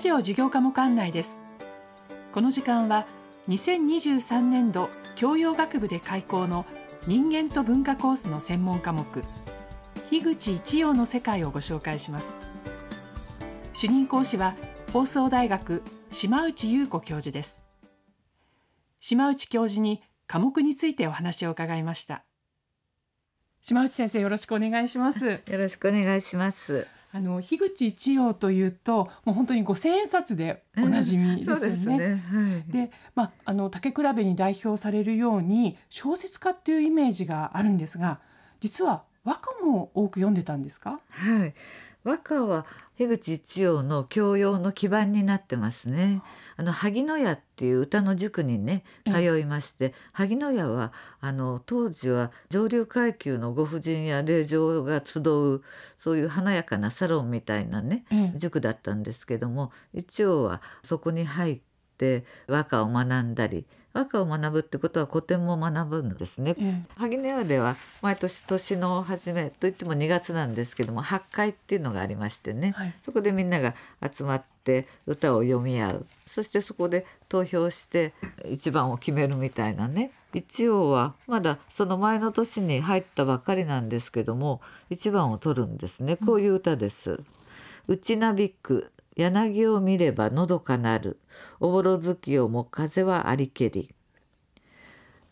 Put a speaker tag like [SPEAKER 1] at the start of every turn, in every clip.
[SPEAKER 1] ジオ事業科目案内ですこの時間は2023年度教養学部で開講の人間と文化コースの専門科目樋口一葉の世界をご紹介します主任講師は放送大学島内優子教授です島内教授に科目についてお話を伺いました島内先生よろしくお願いしますよろしくお願いしますあの樋口一葉というともう本当に五千円札でおなじみですよね。で、ねはい、まああの竹比べに代表されるように小説家っていうイメージがあるんですが実は和歌も多く読んでたん
[SPEAKER 2] ですかはい和歌は樋口一葉の教養の基盤になってますね。あの萩野屋っていう歌の塾にね通いまして、萩野屋はあの当時は上流階級のご婦人や霊嬢が集うそういう華やかなサロンみたいなね、塾だったんですけども一応はそこに入って。って和歌を学んだり和歌を学ぶってことは古典も学ぶんですね、うん、萩根屋では毎年年の初めといっても2月なんですけども八会っていうのがありましてね、はい、そこでみんなが集まって歌を読み合うそしてそこで投票して一番を決めるみたいなね一応はまだその前の年に入ったばっかりなんですけども一番を取るんですねこういう歌です。うんうなびく柳を見ればのどかなるおぼろ月夜も風はありけり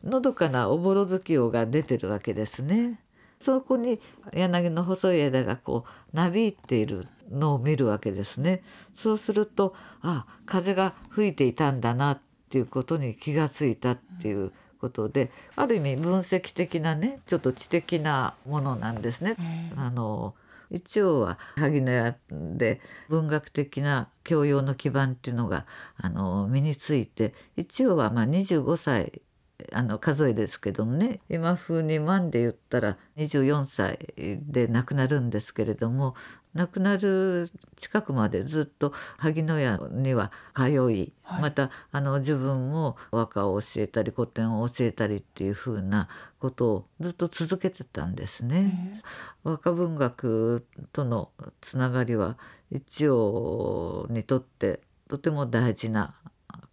[SPEAKER 2] のどかなおぼろ月夜が出てるわけですね。そこに柳の細い枝がこうなびいているのを見るわけですね。そうするとあ風が吹いていたんだなっていうことに気がついたっていうことである意味分析的なねちょっと知的なものなんですね。あの一応は萩野屋で文学的な教養の基盤っていうのがあの身について一応はまあ25歳あの数えですけどもね今風に万で言ったら24歳で亡くなるんですけれども亡くなる近くまでずっと萩野屋には通い、はい、またあの自分も和歌を教えたり古典を教えたりっていうふうなことをずっと続けてたんですね。和歌文学とのつながりは一応にとってとても大事な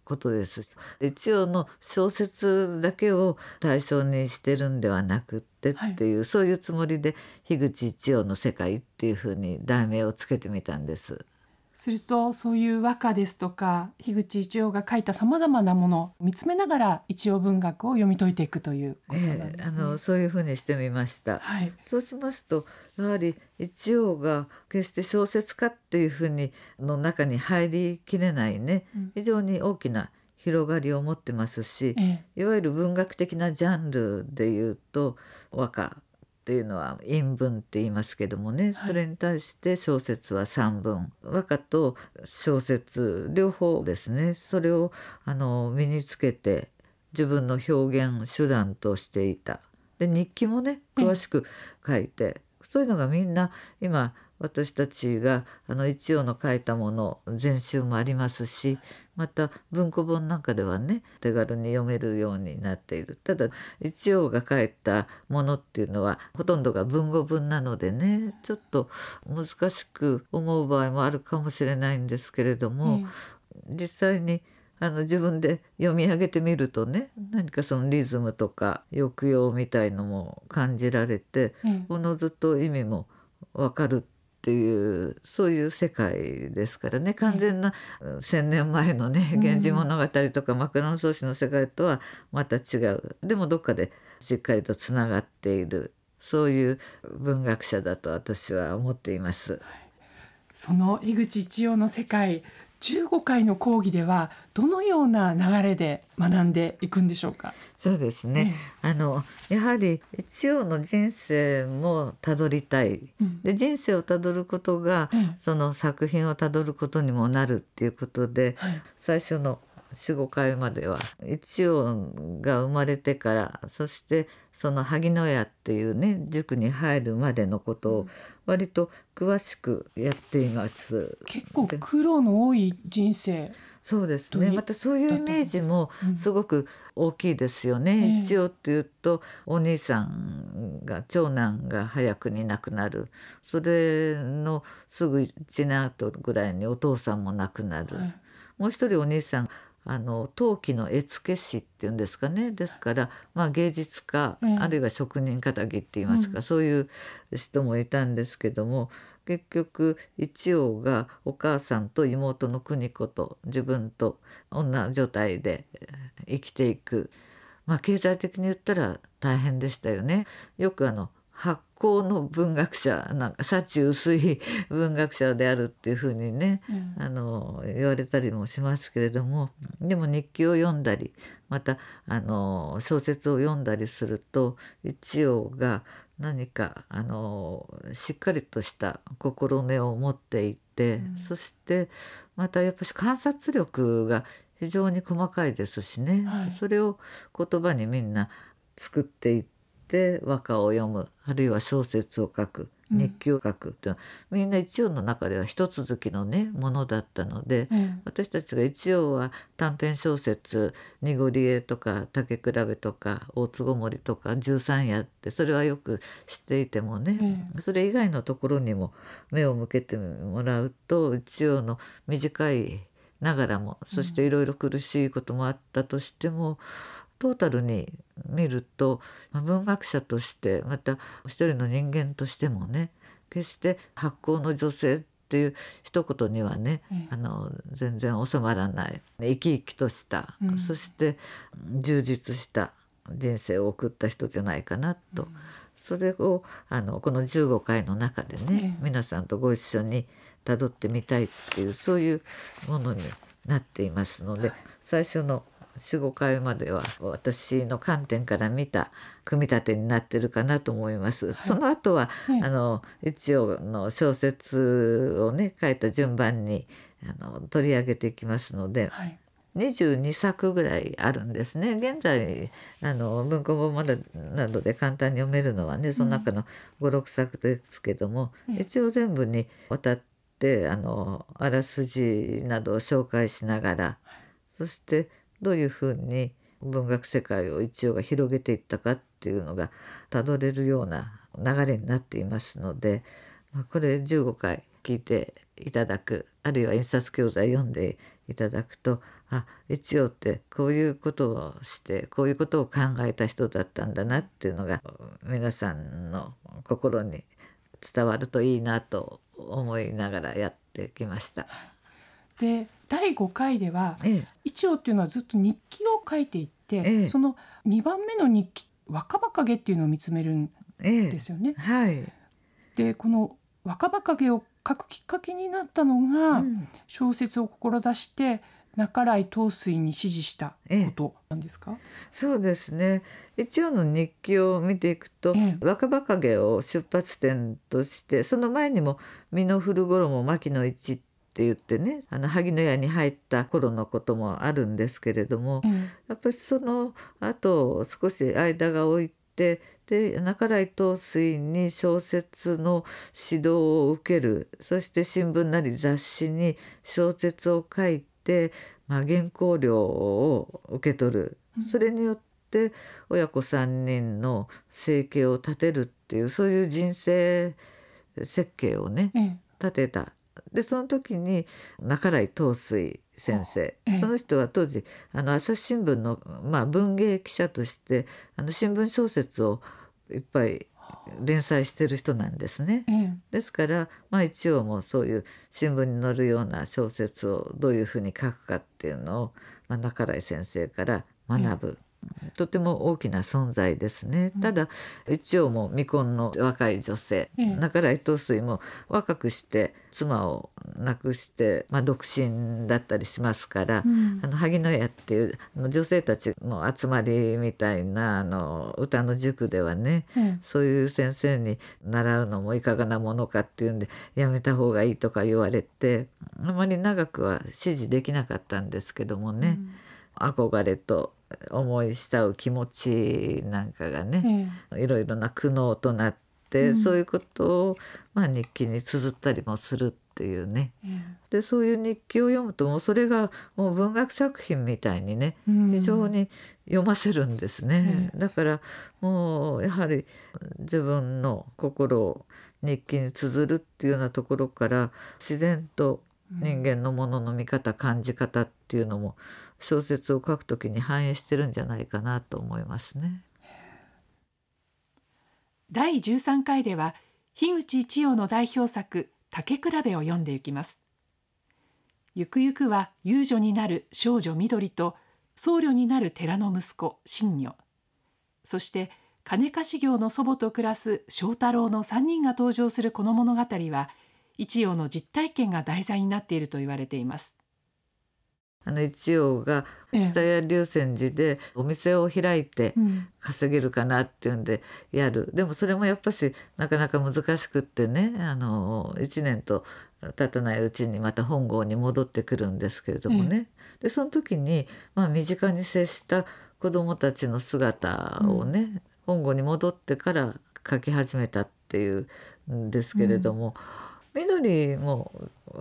[SPEAKER 2] ことです。一応の小説だけを対象にしてるんではなくってっていう、はい、そういうつもりで樋口一葉の世界っていうふうに題名をつけてみたんです。
[SPEAKER 1] するとそういう和歌ですとか樋口一葉が書いたさまざまなものを見つめながら一葉文学を読み解いていく
[SPEAKER 2] ということなんですね、えー、あのそういうふうにしてみました、はい、そうしますとやはり一葉が決して小説家っていうふうにの中に入りきれないね、うん、非常に大きな広がりを持ってますし、えー、いわゆる文学的なジャンルでいうと和歌っていうのは韻文って言いますけどもね、それに対して小説は散文和歌と小説両方ですねそれをあの身につけて自分の表現手段としていたで日記もね詳しく書いて、そういうのがみんな今私たちがあの一応の書いたもの全集もありますしまた文庫本なんかではね手軽に読めるようになっているただ一応が書いたものっていうのはほとんどが文語文なのでねちょっと難しく思う場合もあるかもしれないんですけれども、う実際にあの自分で読み上げてみるとね何かそのリズムとか抑揚みたいのも感じられて、おのずと意味もわかるっっていうそういう世界ですからね完全な1,000年前のね「源氏物語」とか「マクロン草子」の世界とはまた違うでもどっかでしっかりとつながっているそういう文学者だと私は思っています。
[SPEAKER 1] その井口一葉の世界15回の
[SPEAKER 2] 講義ではどのような流れで学んでいくんでしょうかそうですね、えあのやはり一応の人生もたどりたい、うん、で人生をたどることが、え、その作品をたどることにもなるっていうことで、はい、最初の45回までは一音が生まれてからそしてその萩野屋っていうね塾に入るまでのことを割と詳しくやっています。結構苦労の多い人生そうですねまたそういうイメージもすごく大きいですよね。うん、一応っていうとお兄さんが長男が早くに亡くなるそれのすぐ1年後ぐらいにお父さんも亡くなる。はいもう一人お兄さんあの陶器の絵付け師っていうんですかねですから、まあ、芸術家、あるいは職人かたぎっていいますか、うん、そういう人もいたんですけども結局一応がお母さんと妹の邦子と自分と女女体で生きていく、まあ、経済的に言ったら大変でしたよね。よくあの発行の文学者なんか幸薄い文学者であるっていうふうにね、うん、あの言われたりもしますけれどもでも日記を読んだりまたあの小説を読んだりすると一応が何かあのしっかりとした心根を持っていて、うん、そしてまたやっぱし観察力が非常に細かいですしね、はい、それを言葉にみんな作っていて。って和歌を読むあるいは小説を書く熱狂を書くっていうのは、みんな一応の中では一続きのねものだったので、うん、私たちが一応は短編小説「濁り絵」とか「竹比べ」とか「大坪森」とか「十三夜」ってそれはよく知っていてもね、うん、それ以外のところにも目を向けてもらうと一応の短いながらもそしていろいろ苦しいこともあったとしても、トータルに見ると、まあ、文学者としてまた一人の人間としてもね決して発行の女性っていう一言にはね、うん、あの全然収まらない生き生きとした、うん、そして充実した人生を送った人じゃないかなと、うん、それをあのこの15回の中でね、皆さんとご一緒にたどってみたいっていうそういうものになっていますので最初の「45回までは私の観点から見た組み立てになってるかなと思います。はい、その後は、はい、あの一応の小説をね書いた順番にあの取り上げていきますので。はい22作ぐらいあるんですね現在あの文庫本までなどで簡単に読めるのはねその中の56作ですけども、うん、一応全部にわたってあのあらすじなどを紹介しながらそしてどういうふうに文学世界を一応が広げていったかっていうのがたどれるような流れになっていますので、まこれ15回聞いていただくあるいは印刷教材読んでいただくとあ一応ってこういうことをしてこういうことを考えた人だったんだなっていうのが皆さんの心に伝わるといいなと思いながらやってきました。
[SPEAKER 1] で第5回では、ええ、一応っていうのはずっと日記を書いていって、ええ、その2番目の日記「若葉影」っていうのを見つめるんですよね。え、はい、でこの「若葉影」を書くきっかけになったのが、うん、小説を志して中来東水に指示したことなんですか、ええ、そうですね一
[SPEAKER 2] 応の日記を見ていくと、え、若葉影を出発点としてその前にも「身の古衣牧野一」っって言ってねあの萩の屋に入った頃のこともあるんですけれども、うん、やっぱりその後少し間が置いてで半井東水に小説の指導を受けるそして新聞なり雑誌に小説を書いて、まあ、原稿料を受け取る、うん、それによって親子3人の生計を立てるっていうそういう人生設計をね、うん、立てたでその時に半井東水先生、ええ、その人は当時あの朝日新聞の、まあ、文芸記者としてあの新聞小説をいっぱい連載してる人なんですね、え、ですから、まあ、一応もうそういう新聞に載るような小説をどういうふうに書くかっていうのを、まあ、中井先生から学ぶ、とても大きな存在ですね、うん、ただ一応も未婚の若い女性、だから伊藤水も若くして妻を亡くして、まあ、独身だったりしますから、うん、あの萩野家っていう女性たちの集まりみたいなあの歌の塾ではね、そういう先生に習うのもいかがなものかっていうんでやめた方がいいとか言われてあまり長くは支持できなかったんですけどもね。憧れと思い慕う気持ちなんかがね、ええ、いろいろな苦悩となって、うん、そういうことを、まあ、日記に綴ったりもするっていうね、え、でそういう日記を読むともうそれがもう文学作品みたいにね、非常に読ませるんですね、だからもうやはり自分の心を日記に綴るっていうようなところから自然と人間のものの見方感じ方っていうのも小説を書くときに反映してるんじゃないかなと思いますね。
[SPEAKER 1] 第13回では樋口一葉の代表作「竹比べ」を読んでいきます。ゆくゆくは遊女になる少女緑と僧侶になる寺の息子新女そして金貸し業の祖母と暮らす正太郎の3人が登場するこの物語は「一葉の実体験が題材になっていると言われています。
[SPEAKER 2] あの一葉が蔦屋流泉寺でお店を開いて稼げるかなっていうんでやる、うん、でもそれもやっぱしなかなか難しくってねあの1年と経たないうちにまた本郷に戻ってくるんですけれどもね、うん、でその時に、まあ、身近に接した子どもたちの姿をね、うん、本郷に戻ってから描き始めたっていうんですけれども。うん緑も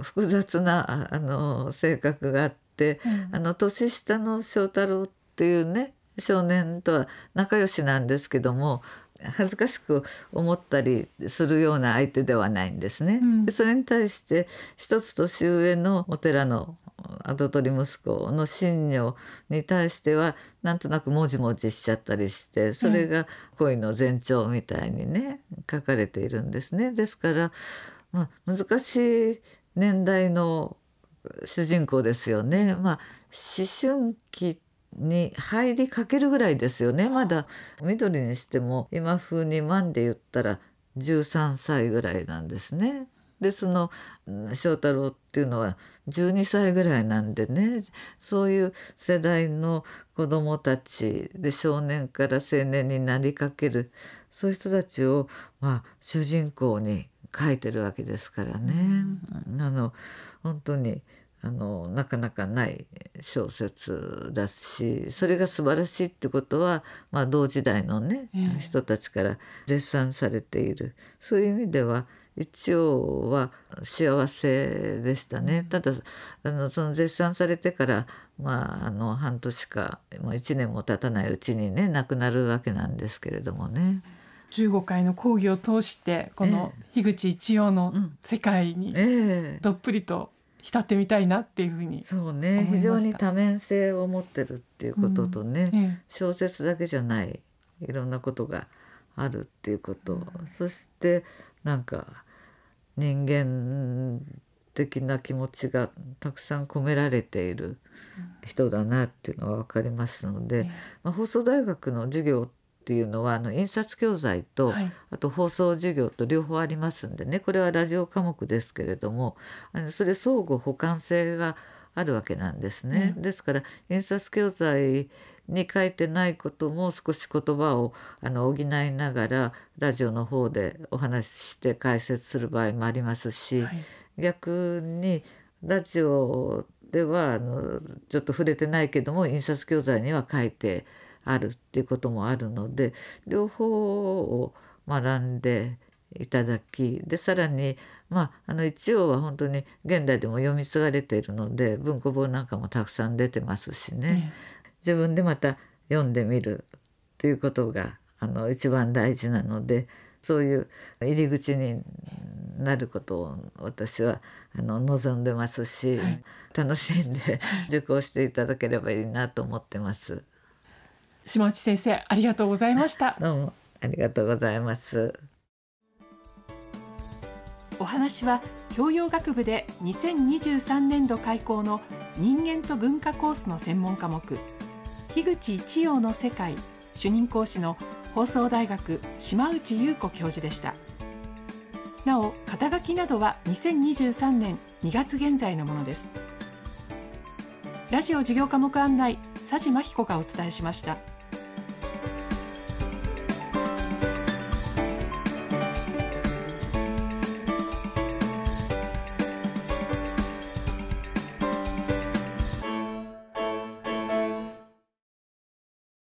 [SPEAKER 2] 複雑なあの性格があって、うん、あの年下の翔太郎っていうね少年とは仲良しなんですけども恥ずかしく思ったりするような相手ではないんですね。うん、それに対して一つ年上のお寺の跡取り息子の信女に対してはなんとなくもじもじしちゃったりしてそれが恋の前兆みたいにね書かれているんですね。ですからまあ、難しい年代の主人公ですよね。まあ、思春期に入りかけるぐらいですよねまだ緑にしても今風に万で言ったら13歳ぐらいなんですね。でその翔太郎っていうのは12歳ぐらいなんでねそういう世代の子どもたちで少年から青年になりかけるそういう人たちを、まあ、主人公に書いてるわけですからね。あの本当にあのなかなかない小説だしそれが素晴らしいってことは、まあ、同時代のね、えー、人たちから絶賛されているそういう意味では一応は幸せでしたね、うん、ただあのその絶賛されてから、まあ、あの半年かもう1年も経たないうちにね亡くなるわけなんですけれどもね。
[SPEAKER 1] 15回の講義を通してこの樋口一葉の世界にどっぷりと浸ってみたいなっていうふうにそうね非常に多
[SPEAKER 2] 面性を持ってるっていうこととね、うんえ小説だけじゃないいろんなことがあるっていうこと、うん、そしてなんか人間的な気持ちがたくさん込められている人だなっていうのは分かりますので、うんえ、まあ、放送大学の授業っていうのはあの印刷教材と、はい、あと放送授業と両方ありますんでねこれはラジオ科目ですけれどもあのそれ相互補完性があるわけなんですね。うん、ですから印刷教材に書いてないことも少し言葉をあの補いながらラジオの方でお話しして解説する場合もありますし、はい、逆にラジオではあのちょっと触れてないけども印刷教材には書いてあるっていうこともあるので両方を学んでいただきでさらに、まあ、あの一応は本当に現代でも読み継がれているので文庫本なんかもたくさん出てますしね、うん、自分でまた読んでみるということがあの一番大事なのでそういう入り口になることを私はあの望んでますし、はい、楽しんで受講していただければいいなと思ってます。
[SPEAKER 1] 島内先生ありがとうございましたどう
[SPEAKER 2] もありがとうございます
[SPEAKER 1] お話は教養学部で2023年度開講の人間と文化コースの専門科目樋口一葉の世界主任講師の放送大学島内優子教授でしたなお肩書きなどは2023年2月現在のものですラジオ授業科目案内佐治真彦がお伝えしました。